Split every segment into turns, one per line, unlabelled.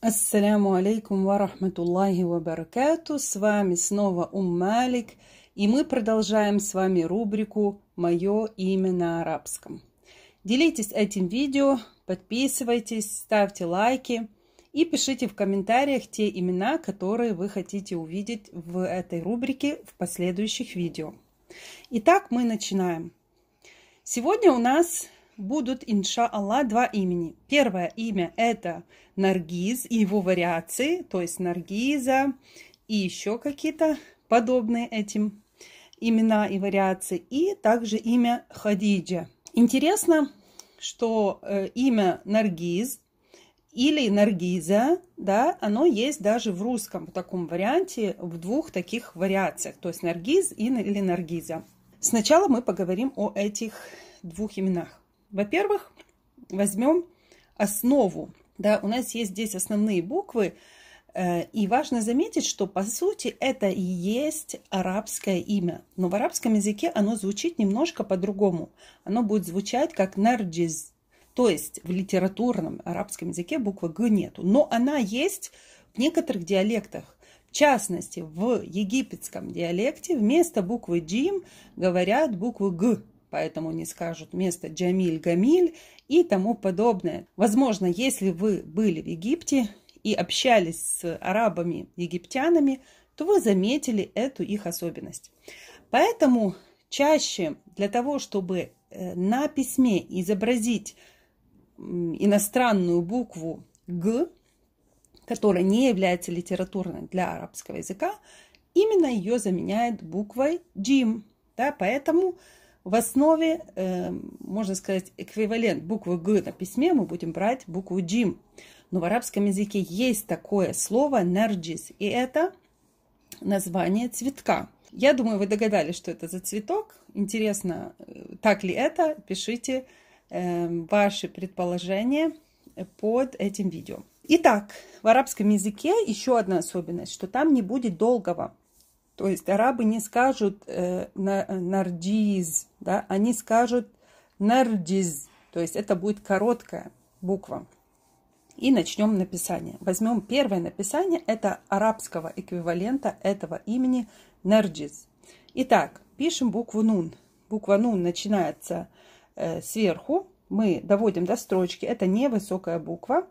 Ассаляму алейкум ва рахматуллахи ва баракату. С вами снова Ум Малик, и мы продолжаем с вами рубрику «Мое имя на арабском». Делитесь этим видео, подписывайтесь, ставьте лайки и пишите в комментариях те имена, которые вы хотите увидеть в этой рубрике в последующих видео. Итак, мы начинаем. Сегодня у нас будут, инша Аллах, два имени. Первое имя – это Наргиз и его вариации, то есть Наргиза и еще какие-то подобные этим имена и вариации. И также имя Хадиджа. Интересно, что э, имя Наргиз или Наргиза, да, оно есть даже в русском в таком варианте, в двух таких вариациях, то есть Наргиз или Наргиза. Сначала мы поговорим о этих двух именах. Во-первых, возьмем основу. Да, у нас есть здесь основные буквы. Э, и важно заметить, что по сути это и есть арабское имя. Но в арабском языке оно звучит немножко по-другому. Оно будет звучать как нарджиз. То есть в литературном арабском языке буквы «г» нету. Но она есть в некоторых диалектах. В частности, в египетском диалекте вместо буквы «джим» говорят буквы «г» поэтому не скажут место Джамиль Гамиль и тому подобное. Возможно, если вы были в Египте и общались с арабами-египтянами, то вы заметили эту их особенность. Поэтому чаще для того, чтобы э, на письме изобразить иностранную букву «г», которая не является литературной для арабского языка, именно ее заменяет буквой «джим». Да, поэтому в основе, эм, можно сказать, эквивалент буквы «г» на письме мы будем брать букву «джим». Но в арабском языке есть такое слово «нерджис», и это название цветка. Я думаю, вы догадались, что это за цветок. Интересно, э, так ли это? Пишите эм, ваши предположения под этим видео. Итак, в арабском языке еще одна особенность, что там не будет долгого то есть арабы не скажут э, нардиз, да, они скажут нардиз, то есть это будет короткая буква. И начнем написание. Возьмем первое написание, это арабского эквивалента этого имени нардиз. Итак, пишем букву нун. Буква нун начинается э, сверху, мы доводим до строчки, это невысокая буква,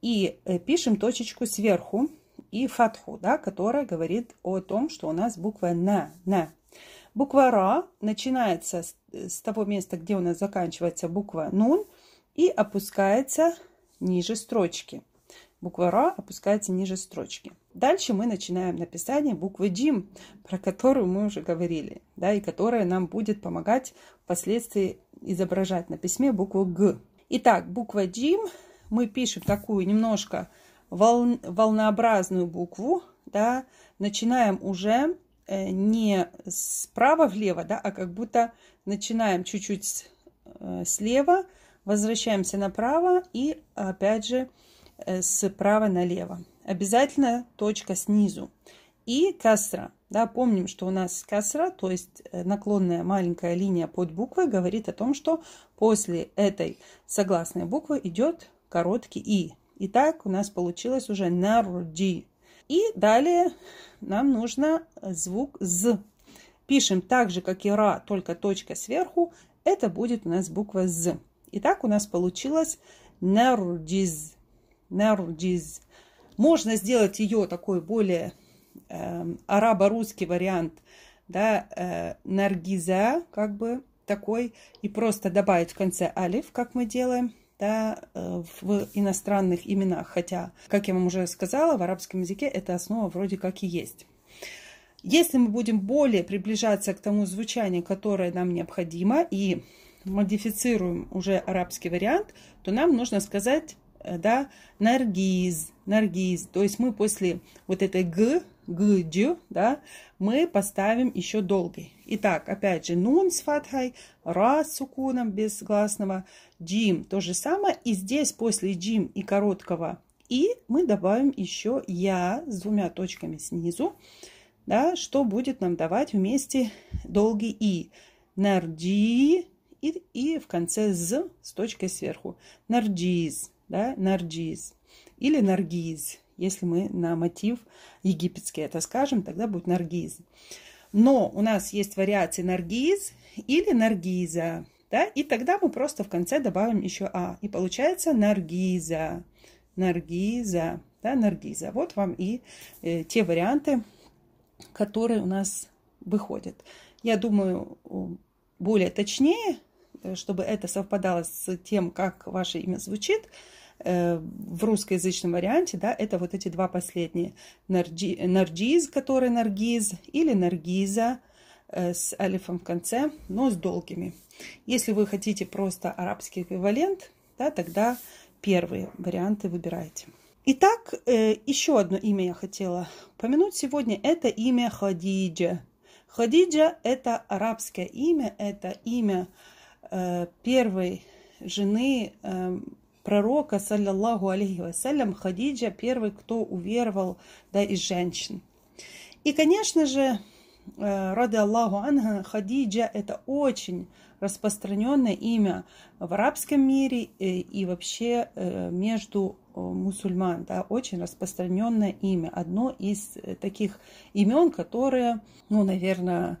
и э, пишем точечку сверху и фатху, да, которая говорит о том, что у нас буква «на». «на». Буква «ра» начинается с, с того места, где у нас заканчивается буква «нун» и опускается ниже строчки. Буква «ра» опускается ниже строчки. Дальше мы начинаем написание буквы «джим», про которую мы уже говорили, да, и которая нам будет помогать впоследствии изображать на письме букву «г». Итак, буква «джим» мы пишем такую немножко волн, волнообразную букву, да, начинаем уже э, не справа влево, да, а как будто начинаем чуть-чуть э, слева, возвращаемся направо и опять же э, справа налево. Обязательно точка снизу. И касра. Да, помним, что у нас касра, то есть наклонная маленькая линия под буквой, говорит о том, что после этой согласной буквы идет короткий и. Итак, у нас получилось уже народи. И далее нам нужно звук «з». Пишем так же, как и «ра», только точка сверху. Это будет у нас буква «з». Итак, у нас получилось «нардиз». «Нардиз». Можно сделать ее такой более э, арабо-русский вариант, да, э, «наргиза», как бы такой, и просто добавить в конце «алиф», как мы делаем да, э, в иностранных именах, хотя, как я вам уже сказала, в арабском языке эта основа вроде как и есть. Если мы будем более приближаться к тому звучанию, которое нам необходимо, и модифицируем уже арабский вариант, то нам нужно сказать, э, да, наргиз, наргиз. То есть мы после вот этой г гдю, да, мы поставим еще долгий. Итак, опять же, нун с фатхой, ра с сукуном без гласного, джим то же самое. И здесь после джим и короткого и мы добавим еще я с двумя точками снизу, да, что будет нам давать вместе долгий и. нарди и, и в конце з с точкой сверху. Нарджиз, да, нарджиз или наргиз. Если мы на мотив египетский это скажем, тогда будет наргиз. Но у нас есть вариации наргиз или наргиза. Да? И тогда мы просто в конце добавим еще А. И получается наргиза. Наргиза. Да, наргиза. Вот вам и э, те варианты, которые у нас выходят. Я думаю, более точнее, э, чтобы это совпадало с тем, как ваше имя звучит, Э, в русскоязычном варианте, да, это вот эти два последние. Нарджи, нарджиз, который наргиз, или наргиза э, с алифом в конце, но с долгими. Если вы хотите просто арабский эквивалент, да, тогда первые варианты выбирайте. Итак, э, еще одно имя я хотела упомянуть сегодня. Это имя Хадиджа. Хадиджа – это арабское имя, это имя первой жены эм, пророка, саллиллаху алейхи вассалям, Хадиджа первый, кто уверовал да, из женщин. И, конечно же, э, ради Аллаху Анга, Хадиджа – это очень распространенное имя в арабском мире э, и вообще э, между мусульман. Да, очень распространенное имя. Одно из таких имен, которые, ну, наверное,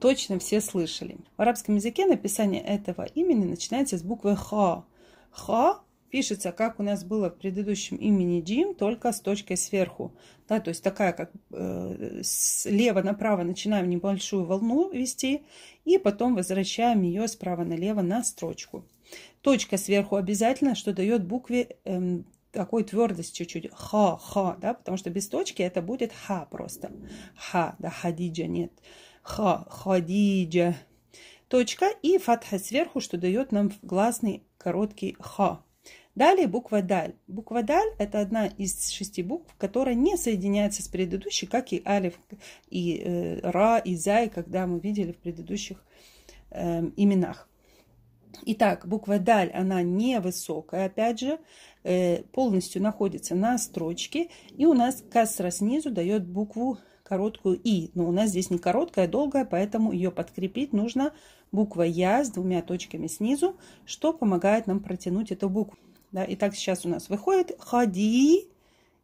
точно все слышали. В арабском языке написание этого имени начинается с буквы «ха». «Ха» пишется, как у нас было в предыдущем имени Джим, только с точкой сверху. Да, то есть такая, как э, слева направо начинаем небольшую волну вести, и потом возвращаем ее справа налево на строчку. Точка сверху обязательно, что дает букве э, такой твердость чуть-чуть. Ха, ха, да, потому что без точки это будет ха просто. Ха, да, хадиджа нет. Ха, хадиджа. Точка и фатха сверху, что дает нам гласный короткий ха. Далее буква «даль». Буква «даль» – это одна из шести букв, которая не соединяется с предыдущей, как и алиф, и э, ра, и зай, когда мы видели в предыдущих э, именах. Итак, буква «даль», она невысокая, опять же, э, полностью находится на строчке. И у нас кассра снизу дает букву короткую «и». Но у нас здесь не короткая, а долгая, поэтому ее подкрепить нужно буква «я» с двумя точками снизу, что помогает нам протянуть эту букву. Да? И сейчас у нас выходит «хади».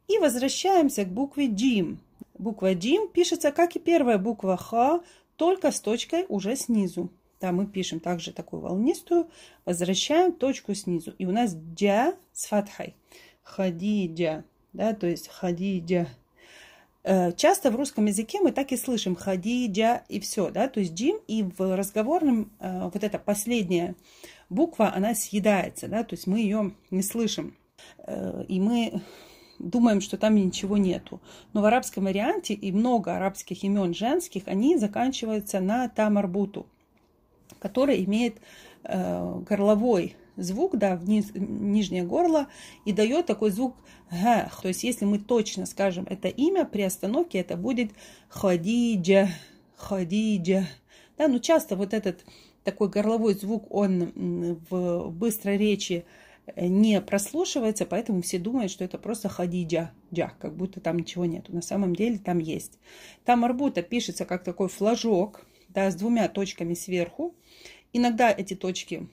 И возвращаемся к букве «джим». Буква «джим» пишется, как и первая буква «ха», только с точкой уже снизу. Да, мы пишем также такую волнистую, возвращаем точку снизу. И у нас «джа» с фатхой. «Хадиджа». Да, то есть «хадиджа». Э, часто в русском языке мы так и слышим «хадиджа» и все, да, то есть «джим», и в разговорном э, вот это последнее буква, она съедается, да, то есть мы ее не слышим. Э, и мы думаем, что там ничего нету. Но в арабском варианте и много арабских имен женских, они заканчиваются на тамарбуту, который имеет э, горловой звук, да, в нижнее горло и дает такой звук гх. То есть, если мы точно скажем это имя, при остановке это будет хадиджа, хадиджа. Да, ну часто вот этот такой горловой звук, он в быстрой речи э, не прослушивается, поэтому все думают, что это просто хадиджа, джа, как будто там ничего нету. На самом деле там есть. Там арбута пишется как такой флажок, да, с двумя точками сверху. Иногда эти точки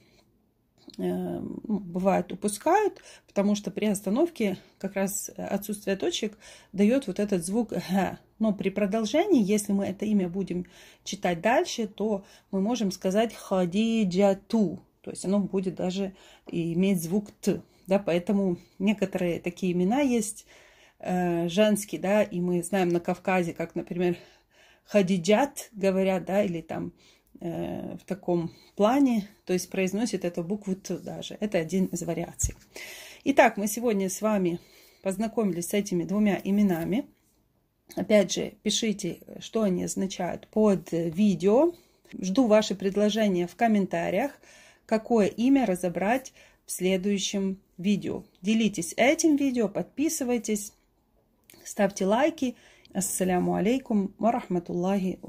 Э, ну, бывает упускают, потому что при остановке как раз отсутствие точек дает вот этот звук «г». Но при продолжении, если мы это имя будем читать дальше, то мы можем сказать «хадиджату», то есть оно будет даже иметь звук «т». Да, поэтому некоторые такие имена есть э, женские, да, и мы знаем на Кавказе, как, например, «хадиджат» говорят, да, или там Э, в таком плане, то есть произносит эту букву Т даже. Это один из вариаций. Итак, мы сегодня с вами познакомились с этими двумя именами. Опять же, пишите, что они означают под видео. Жду ваши предложения в комментариях, какое имя разобрать в следующем видео. Делитесь этим видео, подписывайтесь, ставьте лайки. Ассаляму алейкум ва рахматуллахи